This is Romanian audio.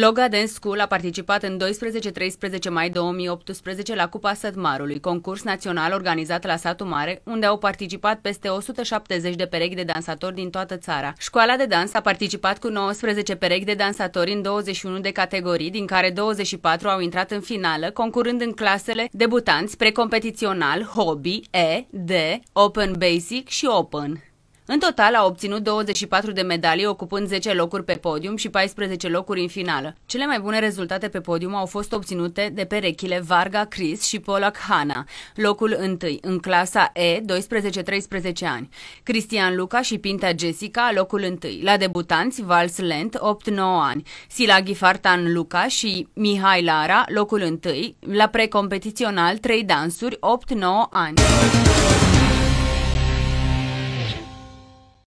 Loga Dance School a participat în 12-13 mai 2018 la Cupa Sătmarului, concurs național organizat la Satu Mare, unde au participat peste 170 de perechi de dansatori din toată țara. Școala de dans a participat cu 19 perechi de dansatori în 21 de categorii, din care 24 au intrat în finală, concurând în clasele debutanți, precompetițional, hobby, E, D, Open Basic și Open. În total a obținut 24 de medalii, ocupând 10 locuri pe podium și 14 locuri în finală. Cele mai bune rezultate pe podium au fost obținute de perechile Varga Chris și Polak Hanna, locul întâi, în clasa E, 12-13 ani. Cristian Luca și Pinta Jessica, locul întâi. La debutanți, Vals Lent, 8-9 ani. Silaghi Fartan Luca și Mihai Lara, locul întâi. La precompetițional, trei dansuri, 8-9 ani.